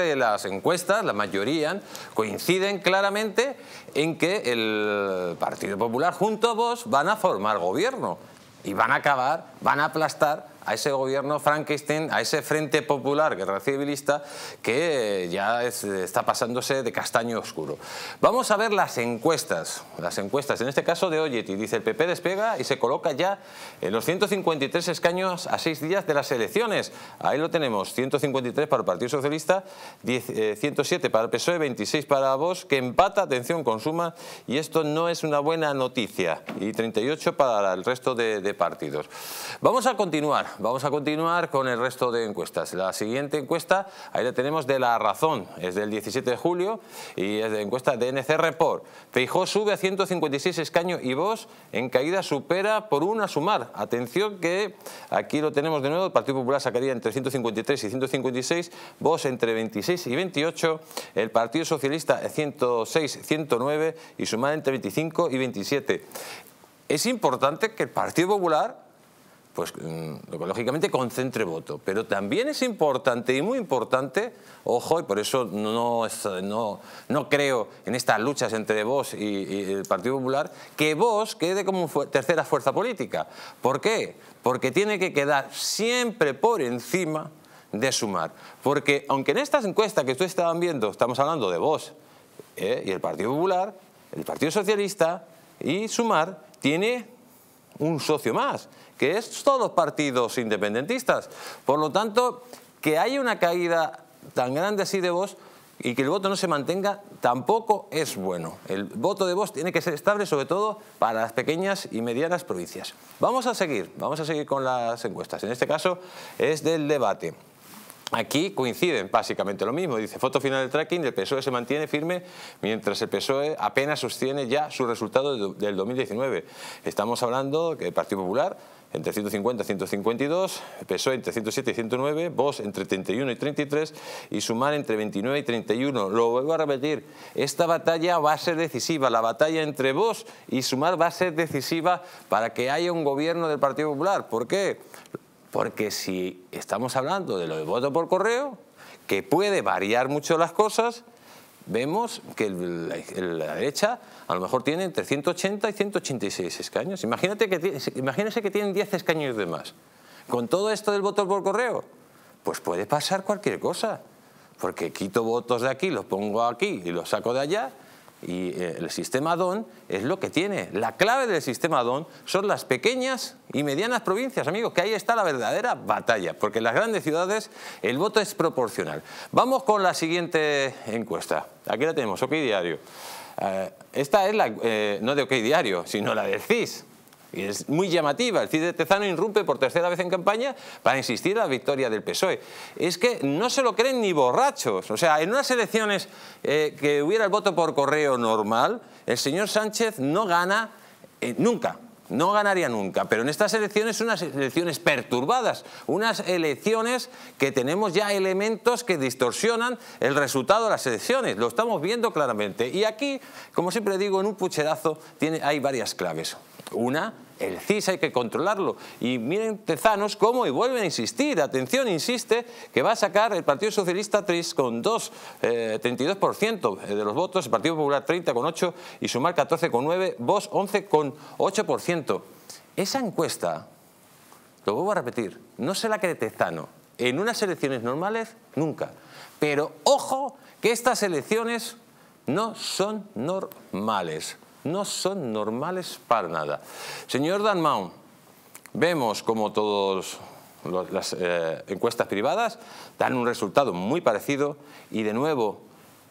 de las encuestas, la mayoría, coinciden claramente en que el Partido Popular junto a vos van a formar gobierno y van a acabar, van a aplastar a ese gobierno Frankenstein, a ese frente popular ...guerra civilista... que ya está pasándose de castaño oscuro. Vamos a ver las encuestas, las encuestas, en este caso de ...y dice el PP despega y se coloca ya en los 153 escaños a seis días de las elecciones. Ahí lo tenemos, 153 para el Partido Socialista, 107 eh, para el PSOE, 26 para Vox, que empata, atención, consuma y esto no es una buena noticia, y 38 para el resto de partidos. Vamos a continuar vamos a continuar con el resto de encuestas. La siguiente encuesta, ahí la tenemos de La Razón, es del 17 de julio y es de encuesta de NCR. Report. Feijó sube a 156 escaños y Vos en caída supera por una sumar. Atención que aquí lo tenemos de nuevo, el Partido Popular sacaría entre 153 y 156, Vos entre 26 y 28, el Partido Socialista 106, 109 y Sumar entre 25 y 27. Es importante que el Partido Popular pues mm, lógicamente concentre voto. Pero también es importante y muy importante, ojo, y por eso no, no, no creo en estas luchas entre VOs y, el Partido Popular, que VOs quede como tercera fuerza política. ¿Por qué? Porque tiene que quedar siempre por encima de sumar. Porque aunque en estas encuestas que ustedes estaban viendo, estamos hablando de VOs eh, y el Partido Popular, el Partido Socialista y sumar tiene un socio más, que es todos partidos independentistas. Por lo tanto, que haya una caída tan grande así de vos y que el voto no se mantenga tampoco es bueno. El voto de vos tiene que ser estable sobre todo para las pequeñas y medianas provincias. Vamos a seguir, vamos a seguir con las encuestas. En este caso es del debate. Aquí coinciden básicamente lo mismo. Dice, foto final del tracking, el PSOE se mantiene firme mientras el PSOE apenas sostiene ya su resultado del 2019. Estamos hablando que el Partido Popular entre 150 y 152, PSOE entre 107 y 109, VOS entre 31 y 33 y Sumar entre 29 y 31. Lo vuelvo a repetir, esta batalla va a ser decisiva, la batalla entre vos y Sumar va a ser decisiva para que haya un gobierno del Partido Popular. ¿Por qué? Porque si estamos hablando de lo de voto por correo, que puede variar mucho las cosas, vemos que la derecha a lo mejor tiene entre 180 y 186 escaños. Imagínate que, imagínense que tienen 10 escaños de más. Con todo esto del voto por correo, pues puede pasar cualquier cosa. Porque quito votos de aquí, los pongo aquí y los saco de allá y eh, el sistema DON es lo que tiene. La clave del sistema DON son las pequeñas y medianas provincias, amigos, que ahí está la verdadera batalla, porque en las grandes ciudades el voto es proporcional. Vamos con la siguiente encuesta. Aquí la tenemos, OK Diario. Eh, esta es la, eh, no de OK Diario, sino la del CIS es muy llamativa. El Cid Tezano irrumpe por tercera vez en campaña para insistir en la victoria del PSOE. Es que no se lo creen ni borrachos. O sea, en unas elecciones eh, que hubiera el voto por correo normal, el señor Sánchez no gana eh, nunca no ganaría nunca. Pero en estas elecciones son unas elecciones perturbadas, unas elecciones que tenemos ya elementos que distorsionan el resultado de las elecciones. Lo estamos viendo claramente. Y aquí, como siempre digo, en un pucherazo hay varias claves. Una, el CIS hay que controlarlo. Y miren Tezanos cómo, y vuelven a insistir, atención, insiste, que va a sacar el Partido Socialista 3 con 32% eh, eh, de los votos, el Partido Popular 30 con 8 y Sumar 14 con 9, VOs 11 con 8%. Esa encuesta, lo vuelvo a repetir, no se la cree Tezano. En unas elecciones normales, nunca. Pero ojo que estas elecciones no son normales. No son normales para nada. Señor Maun. vemos como todas las eh, encuestas privadas dan un resultado muy parecido y de nuevo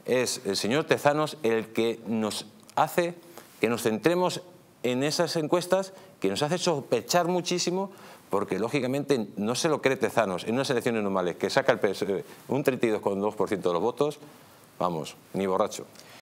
es el señor Tezanos el que nos hace que nos centremos en esas encuestas que nos hace sospechar muchísimo porque lógicamente no se lo cree Tezanos en unas elecciones normales que saca el eh, un 32,2% de los votos, vamos, ni borracho.